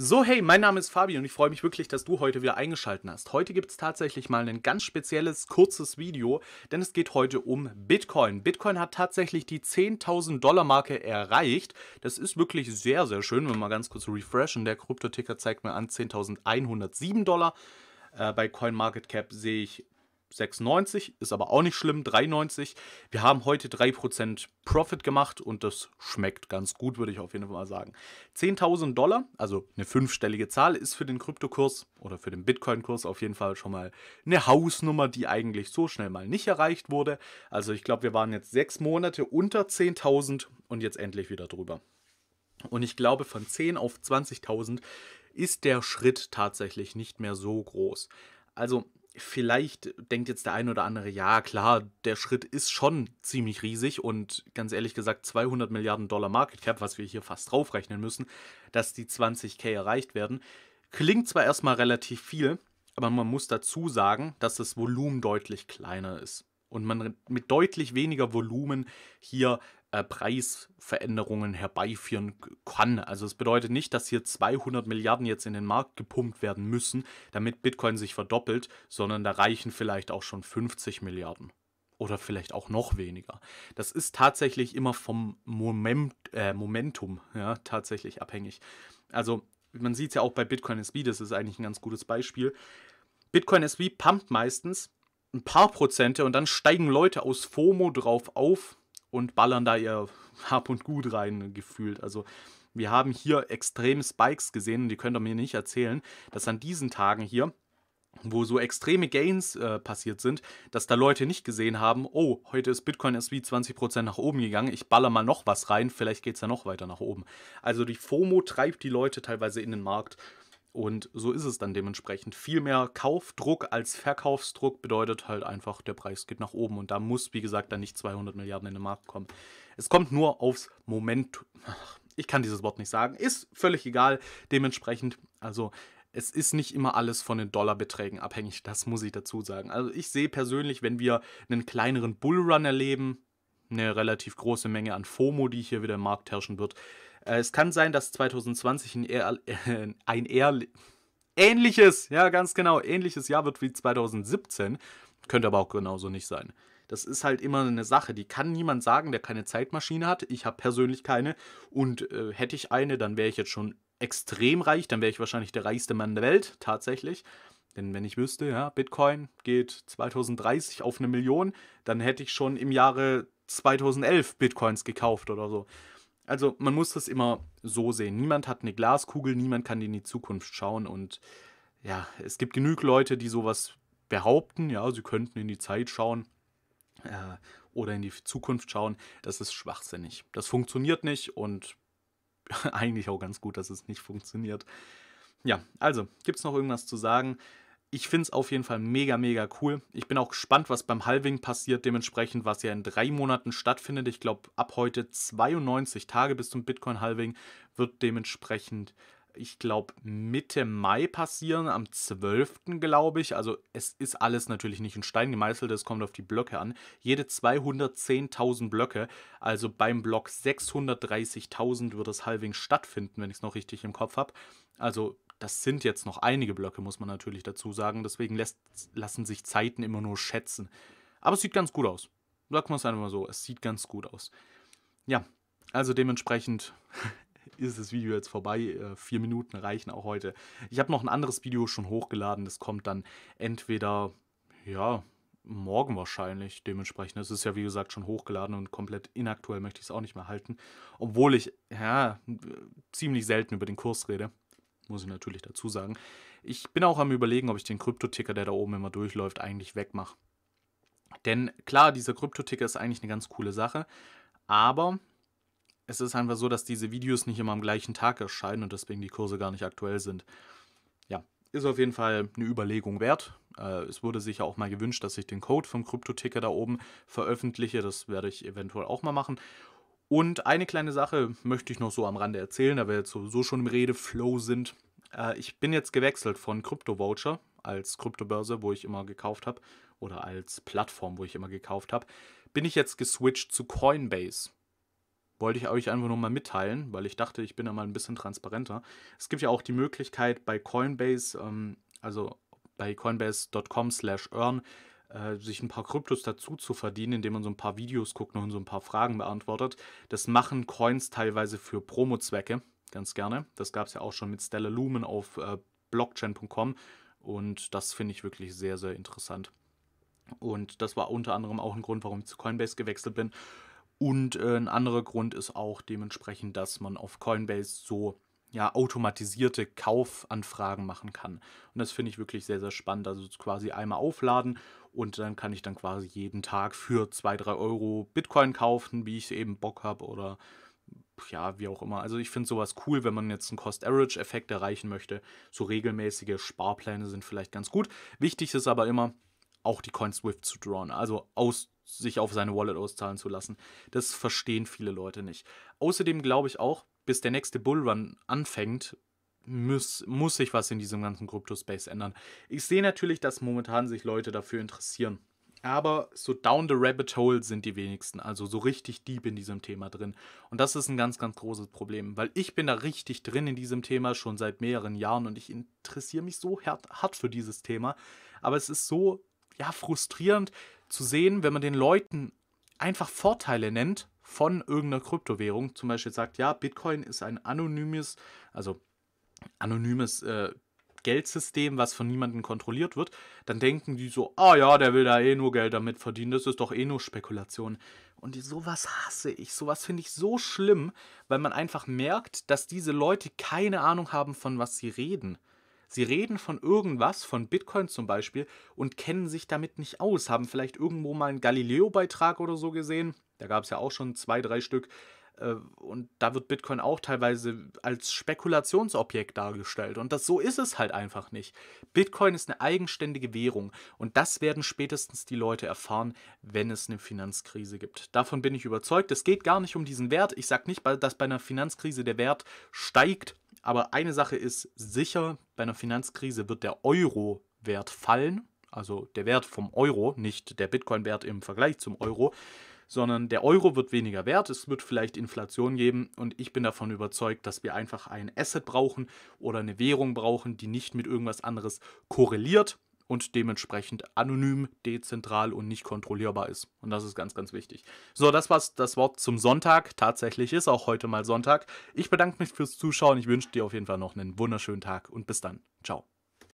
So, hey, mein Name ist Fabi und ich freue mich wirklich, dass du heute wieder eingeschaltet hast. Heute gibt es tatsächlich mal ein ganz spezielles, kurzes Video, denn es geht heute um Bitcoin. Bitcoin hat tatsächlich die 10.000 Dollar Marke erreicht. Das ist wirklich sehr, sehr schön, wenn wir mal ganz kurz refreshen. Der Kryptoticker zeigt mir an 10.107 Dollar. Äh, bei CoinMarketCap sehe ich 96, ist aber auch nicht schlimm, 93. Wir haben heute 3% Profit gemacht und das schmeckt ganz gut, würde ich auf jeden Fall mal sagen. 10.000 Dollar, also eine fünfstellige Zahl, ist für den Kryptokurs oder für den Bitcoin-Kurs auf jeden Fall schon mal eine Hausnummer, die eigentlich so schnell mal nicht erreicht wurde. Also ich glaube, wir waren jetzt sechs Monate unter 10.000 und jetzt endlich wieder drüber. Und ich glaube, von 10 auf 20.000 ist der Schritt tatsächlich nicht mehr so groß. Also vielleicht denkt jetzt der ein oder andere, ja klar, der Schritt ist schon ziemlich riesig und ganz ehrlich gesagt 200 Milliarden Dollar Market Cap, was wir hier fast draufrechnen müssen, dass die 20k erreicht werden, klingt zwar erstmal relativ viel, aber man muss dazu sagen, dass das Volumen deutlich kleiner ist und man mit deutlich weniger Volumen hier äh, Preisveränderungen herbeiführen kann. Also es bedeutet nicht, dass hier 200 Milliarden jetzt in den Markt gepumpt werden müssen, damit Bitcoin sich verdoppelt, sondern da reichen vielleicht auch schon 50 Milliarden oder vielleicht auch noch weniger. Das ist tatsächlich immer vom Moment, äh, Momentum ja, tatsächlich abhängig. Also man sieht es ja auch bei Bitcoin SV, das ist eigentlich ein ganz gutes Beispiel. Bitcoin SV pumpt meistens ein paar Prozente und dann steigen Leute aus FOMO drauf auf und ballern da ihr Hab und Gut rein gefühlt. Also wir haben hier extreme Spikes gesehen und die könnt ihr mir nicht erzählen, dass an diesen Tagen hier wo so extreme Gains äh, passiert sind, dass da Leute nicht gesehen haben, oh, heute ist Bitcoin SV 20% nach oben gegangen, ich baller mal noch was rein, vielleicht geht es ja noch weiter nach oben. Also die FOMO treibt die Leute teilweise in den Markt. Und so ist es dann dementsprechend. Viel mehr Kaufdruck als Verkaufsdruck bedeutet halt einfach, der Preis geht nach oben. Und da muss, wie gesagt, dann nicht 200 Milliarden in den Markt kommen. Es kommt nur aufs Moment. Ich kann dieses Wort nicht sagen. Ist völlig egal. Dementsprechend, also es ist nicht immer alles von den Dollarbeträgen abhängig. Das muss ich dazu sagen. Also ich sehe persönlich, wenn wir einen kleineren Bullrun erleben, eine relativ große Menge an FOMO, die hier wieder im Markt herrschen wird, äh, es kann sein, dass 2020 ein, eher, äh, ein eher ähnliches, ja ganz genau, ähnliches Jahr wird wie 2017. Könnte aber auch genauso nicht sein. Das ist halt immer eine Sache, die kann niemand sagen, der keine Zeitmaschine hat. Ich habe persönlich keine. Und äh, hätte ich eine, dann wäre ich jetzt schon extrem reich, dann wäre ich wahrscheinlich der reichste Mann der Welt, tatsächlich. Denn wenn ich wüsste, ja, Bitcoin geht 2030 auf eine Million, dann hätte ich schon im Jahre 2011 Bitcoins gekauft oder so. Also man muss das immer so sehen. Niemand hat eine Glaskugel, niemand kann in die Zukunft schauen und ja, es gibt genug Leute, die sowas behaupten, ja, sie könnten in die Zeit schauen äh, oder in die Zukunft schauen. Das ist schwachsinnig. Das funktioniert nicht und eigentlich auch ganz gut, dass es nicht funktioniert. Ja, also, gibt es noch irgendwas zu sagen? ich finde es auf jeden Fall mega, mega cool. Ich bin auch gespannt, was beim Halving passiert, dementsprechend, was ja in drei Monaten stattfindet. Ich glaube, ab heute 92 Tage bis zum Bitcoin-Halving wird dementsprechend, ich glaube, Mitte Mai passieren, am 12. glaube ich. Also es ist alles natürlich nicht in Stein gemeißelt, es kommt auf die Blöcke an. Jede 210.000 Blöcke, also beim Block 630.000 wird das Halving stattfinden, wenn ich es noch richtig im Kopf habe. Also das sind jetzt noch einige Blöcke, muss man natürlich dazu sagen. Deswegen lässt, lassen sich Zeiten immer nur schätzen. Aber es sieht ganz gut aus. Sagen wir es einfach mal so. Es sieht ganz gut aus. Ja, also dementsprechend ist das Video jetzt vorbei. Äh, vier Minuten reichen auch heute. Ich habe noch ein anderes Video schon hochgeladen. Das kommt dann entweder, ja, morgen wahrscheinlich. Dementsprechend es ist es ja, wie gesagt, schon hochgeladen und komplett inaktuell möchte ich es auch nicht mehr halten. Obwohl ich, ja, ziemlich selten über den Kurs rede muss ich natürlich dazu sagen. Ich bin auch am Überlegen, ob ich den Kryptoticker, der da oben immer durchläuft, eigentlich wegmache. Denn klar, dieser Kryptoticker ist eigentlich eine ganz coole Sache, aber es ist einfach so, dass diese Videos nicht immer am gleichen Tag erscheinen und deswegen die Kurse gar nicht aktuell sind. Ja, ist auf jeden Fall eine Überlegung wert. Äh, es wurde sicher auch mal gewünscht, dass ich den Code vom Kryptoticker da oben veröffentliche. Das werde ich eventuell auch mal machen. Und eine kleine Sache möchte ich noch so am Rande erzählen, da wir jetzt so schon im Redeflow sind. Äh, ich bin jetzt gewechselt von Crypto Voucher als Kryptobörse, wo ich immer gekauft habe, oder als Plattform, wo ich immer gekauft habe, bin ich jetzt geswitcht zu Coinbase. Wollte ich euch einfach nur mal mitteilen, weil ich dachte, ich bin da mal ein bisschen transparenter. Es gibt ja auch die Möglichkeit bei Coinbase, ähm, also bei coinbase.com slash earn, äh, sich ein paar Kryptos dazu zu verdienen, indem man so ein paar Videos guckt und so ein paar Fragen beantwortet. Das machen Coins teilweise für Promo-Zwecke, ganz gerne. Das gab es ja auch schon mit Stellar Lumen auf äh, blockchain.com und das finde ich wirklich sehr, sehr interessant. Und das war unter anderem auch ein Grund, warum ich zu Coinbase gewechselt bin. Und äh, ein anderer Grund ist auch dementsprechend, dass man auf Coinbase so ja, automatisierte Kaufanfragen machen kann. Und das finde ich wirklich sehr, sehr spannend. Also quasi einmal aufladen und dann kann ich dann quasi jeden Tag für 2, 3 Euro Bitcoin kaufen, wie ich eben Bock habe oder ja, wie auch immer. Also ich finde sowas cool, wenn man jetzt einen Cost-Average-Effekt erreichen möchte. So regelmäßige Sparpläne sind vielleicht ganz gut. Wichtig ist aber immer, auch die Coins Swift zu drawn, also aus, sich auf seine Wallet auszahlen zu lassen. Das verstehen viele Leute nicht. Außerdem glaube ich auch, bis der nächste Bullrun anfängt, muss, muss sich was in diesem ganzen Crypto-Space ändern. Ich sehe natürlich, dass momentan sich Leute dafür interessieren. Aber so down the rabbit hole sind die wenigsten, also so richtig deep in diesem Thema drin. Und das ist ein ganz, ganz großes Problem, weil ich bin da richtig drin in diesem Thema schon seit mehreren Jahren und ich interessiere mich so hart, hart für dieses Thema. Aber es ist so, ja, frustrierend zu sehen, wenn man den Leuten einfach Vorteile nennt von irgendeiner Kryptowährung. Zum Beispiel sagt, ja, Bitcoin ist ein anonymes, also anonymes äh, Geldsystem, was von niemandem kontrolliert wird, dann denken die so, ah oh ja, der will da eh nur Geld damit verdienen, das ist doch eh nur Spekulation. Und sowas hasse ich, sowas finde ich so schlimm, weil man einfach merkt, dass diese Leute keine Ahnung haben, von was sie reden. Sie reden von irgendwas, von Bitcoin zum Beispiel, und kennen sich damit nicht aus, haben vielleicht irgendwo mal einen Galileo-Beitrag oder so gesehen, da gab es ja auch schon zwei, drei Stück, äh, und da wird Bitcoin auch teilweise als Spekulationsobjekt dargestellt. Und das so ist es halt einfach nicht. Bitcoin ist eine eigenständige Währung und das werden spätestens die Leute erfahren, wenn es eine Finanzkrise gibt. Davon bin ich überzeugt. Es geht gar nicht um diesen Wert. Ich sage nicht, dass bei einer Finanzkrise der Wert steigt. Aber eine Sache ist sicher, bei einer Finanzkrise wird der Euro-Wert fallen, also der Wert vom Euro, nicht der Bitcoin-Wert im Vergleich zum Euro, sondern der Euro wird weniger wert, es wird vielleicht Inflation geben und ich bin davon überzeugt, dass wir einfach ein Asset brauchen oder eine Währung brauchen, die nicht mit irgendwas anderes korreliert und dementsprechend anonym, dezentral und nicht kontrollierbar ist. Und das ist ganz, ganz wichtig. So, das war das Wort zum Sonntag. Tatsächlich ist auch heute mal Sonntag. Ich bedanke mich fürs Zuschauen. Ich wünsche dir auf jeden Fall noch einen wunderschönen Tag und bis dann. Ciao.